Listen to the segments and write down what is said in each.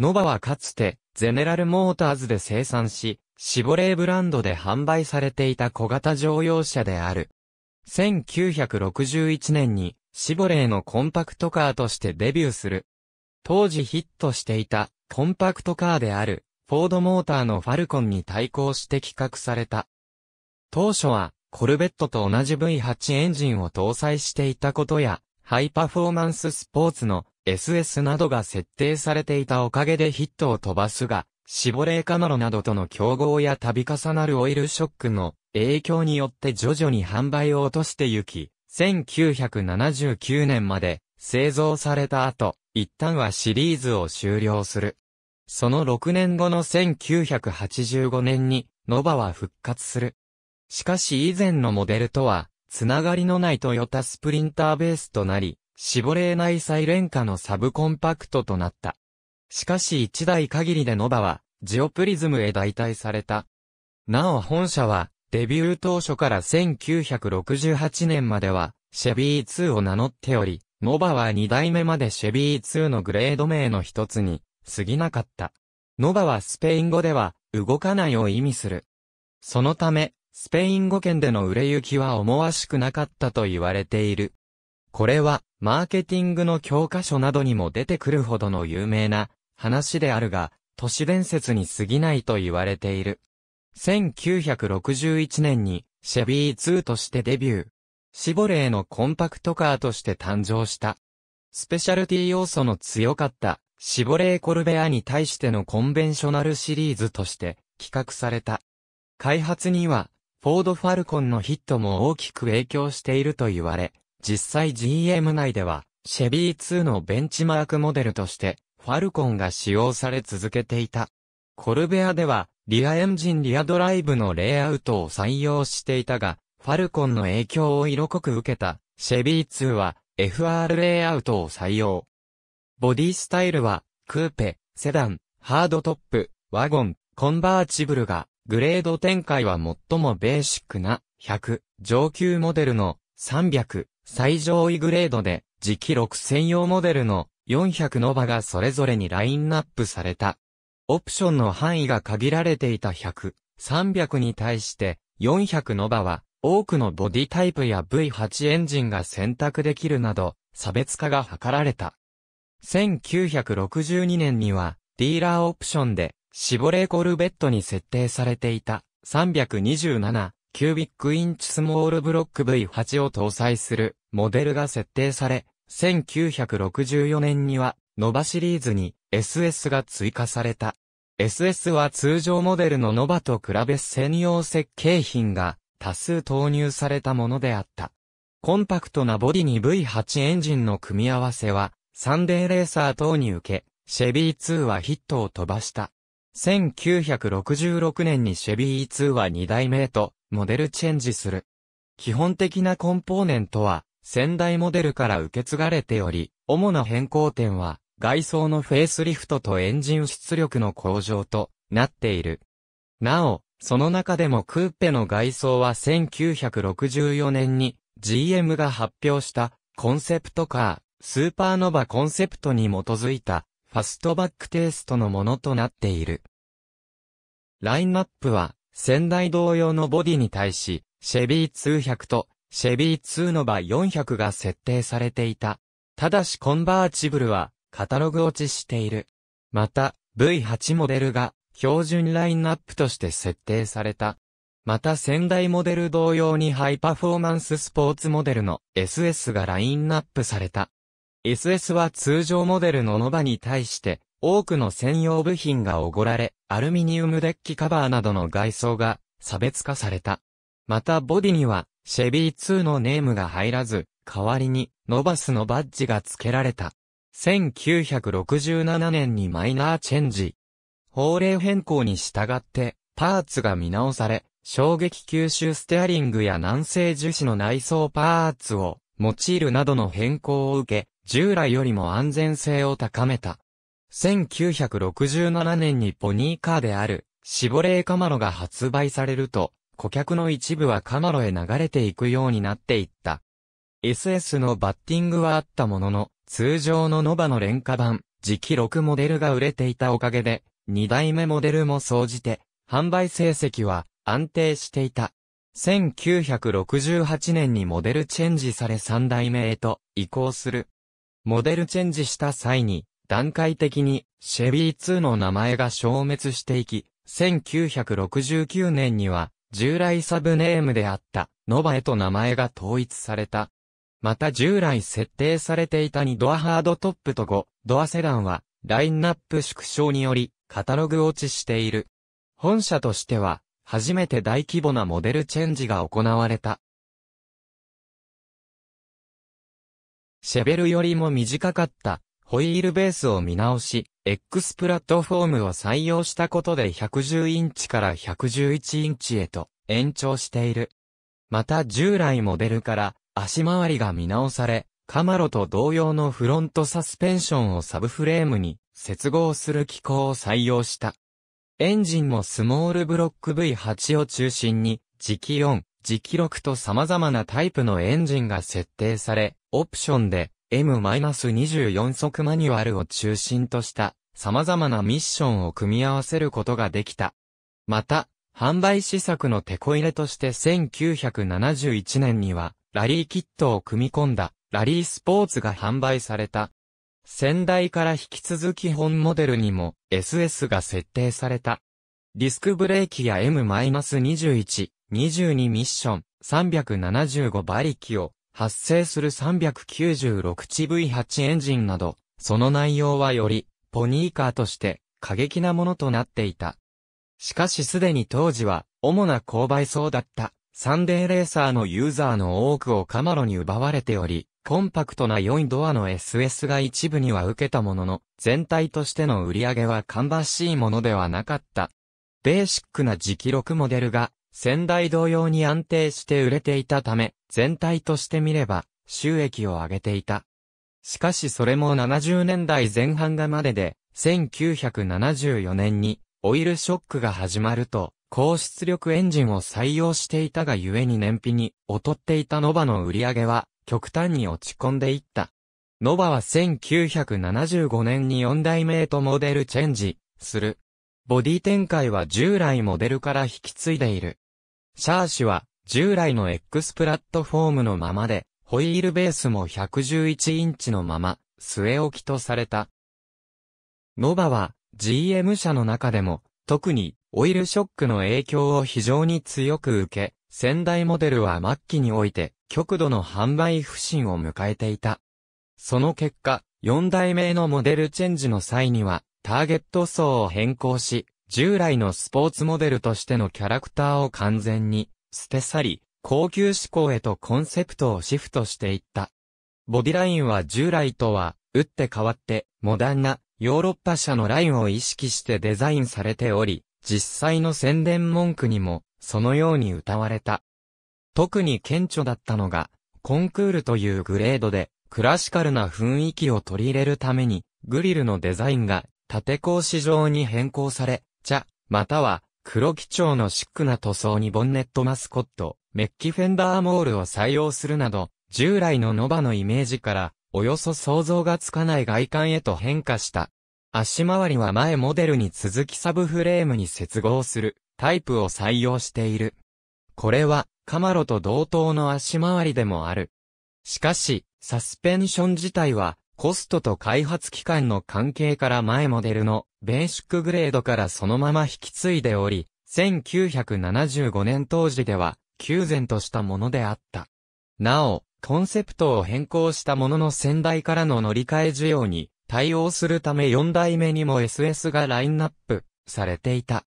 ノバはかつて、ゼネラルモーターズで生産し、シボレーブランドで販売されていた小型乗用車である。1961年に、シボレーのコンパクトカーとしてデビューする。当時ヒットしていた、コンパクトカーである、フォードモーターのファルコンに対抗して企画された。当初は、コルベットと同じ V8 エンジンを搭載していたことや、ハイパフォーマンススポーツの SS などが設定されていたおかげでヒットを飛ばすが、シボレーカナロなどとの競合や度重なるオイルショックの影響によって徐々に販売を落としてゆき、1979年まで製造された後、一旦はシリーズを終了する。その6年後の1985年に、ノバは復活する。しかし以前のモデルとは、つながりのないトヨタスプリンターベースとなり、絞れない再ン価のサブコンパクトとなった。しかし一台限りでノバは、ジオプリズムへ代替された。なお本社は、デビュー当初から1968年までは、シェビー2を名乗っており、ノバは2代目までシェビー2のグレード名の一つに、過ぎなかった。ノバはスペイン語では、動かないを意味する。そのため、スペイン語圏での売れ行きは思わしくなかったと言われている。これは、マーケティングの教科書などにも出てくるほどの有名な話であるが、都市伝説に過ぎないと言われている。1961年に、シェビー2としてデビュー。シボレーのコンパクトカーとして誕生した。スペシャルティ要素の強かった、シボレーコルベアに対してのコンベンショナルシリーズとして企画された。開発には、フォード・ファルコンのヒットも大きく影響していると言われ、実際 GM 内では、シェビー2のベンチマークモデルとして、ファルコンが使用され続けていた。コルベアでは、リアエンジンリアドライブのレイアウトを採用していたが、ファルコンの影響を色濃く受けた、シェビー2は FR レイアウトを採用。ボディスタイルは、クーペ、セダン、ハードトップ、ワゴン、コンバーチブルが、グレード展開は最もベーシックな、100、上級モデルの、300、最上位グレードで、磁期6専用モデルの400ノバがそれぞれにラインナップされた。オプションの範囲が限られていた100、300に対して、400ノバは、多くのボディタイプや V8 エンジンが選択できるなど、差別化が図られた。1962年には、ディーラーオプションで、シボレーコルベットに設定されていた、327キュービックインチスモールブロック V8 を搭載する、モデルが設定され、1964年には、ノバシリーズに SS が追加された。SS は通常モデルのノバと比べ専用設計品が多数投入されたものであった。コンパクトなボディに V8 エンジンの組み合わせは、サンデーレーサー等に受け、シェビー2はヒットを飛ばした。1966年にシェビー2は2代目へとモデルチェンジする。基本的なコンポーネントは先代モデルから受け継がれており、主な変更点は、外装のフェイスリフトとエンジン出力の向上となっている。なお、その中でもクーペの外装は1964年に GM が発表したコンセプトカー、スーパーノバコンセプトに基づいたファストバックテイストのものとなっている。ラインナップは先代同様のボディに対し、シェビー200とシェビー2の場400が設定されていた。ただしコンバーチブルはカタログ落ちしている。また、V8 モデルが標準ラインナップとして設定された。また先代モデル同様にハイパフォーマンススポーツモデルの SS がラインナップされた。SS は通常モデルのノバに対して多くの専用部品がおごられ、アルミニウムデッキカバーなどの外装が差別化された。またボディにはシェビー2のネームが入らず、代わりに、ノバスのバッジが付けられた。1967年にマイナーチェンジ。法令変更に従って、パーツが見直され、衝撃吸収ステアリングや南西樹脂の内装パーツを用いるなどの変更を受け、従来よりも安全性を高めた。1967年にポニーカーである、シボレーカマロが発売されると、顧客の一部はカマロへ流れていくようになっていった。SS のバッティングはあったものの、通常のノバの廉価版、次期6モデルが売れていたおかげで、2代目モデルも総じて、販売成績は安定していた。1968年にモデルチェンジされ3代目へと移行する。モデルチェンジした際に、段階的にシェビー2の名前が消滅していき、1969年には従来サブネームであった、ノバへと名前が統一された。また従来設定されていた2ドアハードトップと5ドアセダンは、ラインナップ縮小により、カタログ落ちしている。本社としては、初めて大規模なモデルチェンジが行われた。シェベルよりも短かったホイールベースを見直し、X プラットフォームを採用したことで110インチから111インチへと延長している。また従来モデルから足回りが見直され、カマロと同様のフロントサスペンションをサブフレームに接合する機構を採用した。エンジンもスモールブロック V8 を中心に、磁気4、磁気6と様々なタイプのエンジンが設定され、オプションで M-24 速マニュアルを中心とした様々なミッションを組み合わせることができた。また、販売施策のテこ入れとして1971年には、ラリーキットを組み込んだ、ラリースポーツが販売された。先代から引き続き本モデルにも SS が設定された。ディスクブレーキや M-21、22ミッション、375馬力を発生する3 9 6チ v 8エンジンなど、その内容はより、ポニーカーとして過激なものとなっていた。しかしすでに当時は、主な購買層だった、サンデーレーサーのユーザーの多くをカマロに奪われており、コンパクトな4ドアの SS が一部には受けたものの、全体としての売り上げは芳しいものではなかった。ベーシックな気録モデルが先代同様に安定して売れていたため、全体として見れば、収益を上げていた。しかしそれも70年代前半がまでで、1974年に、オイルショックが始まると、高出力エンジンを採用していたがゆえに燃費に劣っていたノバの売り上げは極端に落ち込んでいった。ノバは1975年に4代目へとモデルチェンジする。ボディ展開は従来モデルから引き継いでいる。シャーシは従来の X プラットフォームのままで、ホイールベースも111インチのまま、据え置きとされた。ノバは GM 車の中でも、特にオイルショックの影響を非常に強く受け、先代モデルは末期において極度の販売不振を迎えていた。その結果、4代目のモデルチェンジの際には、ターゲット層を変更し、従来のスポーツモデルとしてのキャラクターを完全に捨て去り、高級志向へとコンセプトをシフトしていった。ボディラインは従来とは、打って変わって、モダンなヨーロッパ社のラインを意識してデザインされており、実際の宣伝文句にも、そのように歌われた。特に顕著だったのが、コンクールというグレードで、クラシカルな雰囲気を取り入れるために、グリルのデザインが、縦格子状に変更され、茶、または黒基調のシックな塗装にボンネットマスコット、メッキフェンダーモールを採用するなど、従来のノバのイメージから、およそ想像がつかない外観へと変化した。足回りは前モデルに続きサブフレームに接合するタイプを採用している。これはカマロと同等の足回りでもある。しかし、サスペンション自体はコストと開発期間の関係から前モデルのベーシックグレードからそのまま引き継いでおり、1975年当時では、旧然としたものであった。なお、コンセプトを変更したものの先代からの乗り換え需要に対応するため4代目にも SS がラインナップされていた。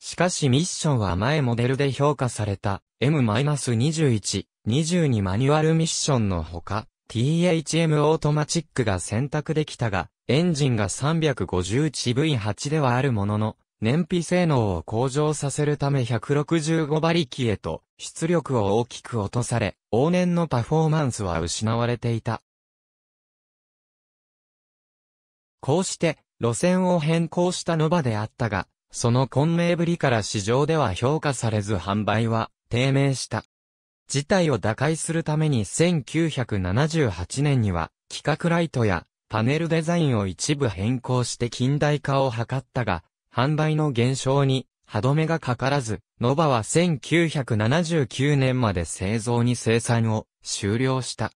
しかしミッションは前モデルで評価された M-21、22マニュアルミッションのほか、THM オートマチックが選択できたが、エンジンが 351V8 ではあるものの、燃費性能を向上させるため165馬力へと出力を大きく落とされ、往年のパフォーマンスは失われていた。こうして、路線を変更したノバであったが、その混迷ぶりから市場では評価されず販売は低迷した。事態を打開するために1978年には、企画ライトやパネルデザインを一部変更して近代化を図ったが、販売の減少に歯止めがかからず、ノバは1979年まで製造に生産を終了した。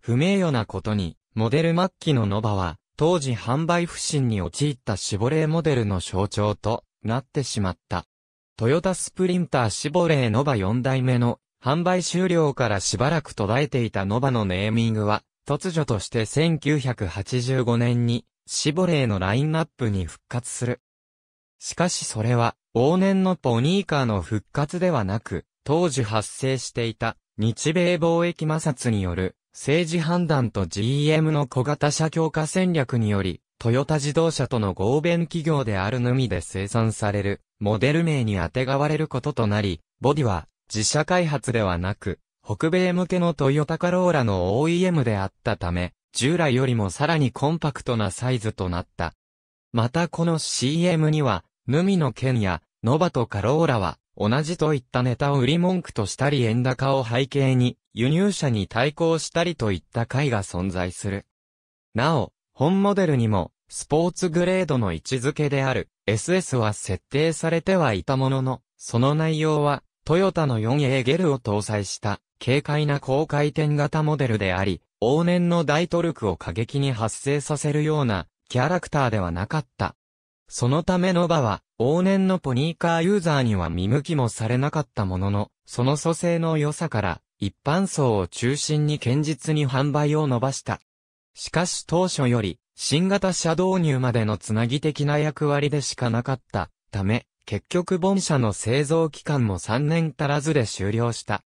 不名誉なことに、モデル末期のノバは、当時販売不振に陥ったシボレーモデルの象徴となってしまった。トヨタスプリンターシボレーノバ4代目の販売終了からしばらく途絶えていたノバのネーミングは突如として1985年に、シボレーのラインナップに復活する。しかしそれは、往年のポニーカーの復活ではなく、当時発生していた、日米貿易摩擦による、政治判断と GM の小型車強化戦略により、トヨタ自動車との合弁企業であるのみで生産される、モデル名にあてがわれることとなり、ボディは、自社開発ではなく、北米向けのトヨタカローラの OEM であったため、従来よりもさらにコンパクトなサイズとなった。またこの CM には、ヌミの剣や、ノバとカローラは、同じといったネタを売り文句としたり円高を背景に、輸入者に対抗したりといった回が存在する。なお、本モデルにも、スポーツグレードの位置づけである、SS は設定されてはいたものの、その内容は、トヨタの 4A ゲルを搭載した軽快な高回転型モデルであり、往年の大トルクを過激に発生させるようなキャラクターではなかった。そのための場は、往年のポニーカーユーザーには見向きもされなかったものの、その蘇生の良さから、一般層を中心に堅実に販売を伸ばした。しかし当初より、新型車導入までのつなぎ的な役割でしかなかった、ため、結局本社の製造期間も3年足らずで終了した。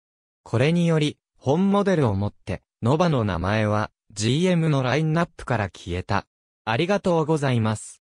これにより、本モデルをもって、ノバの名前は GM のラインナップから消えた。ありがとうございます。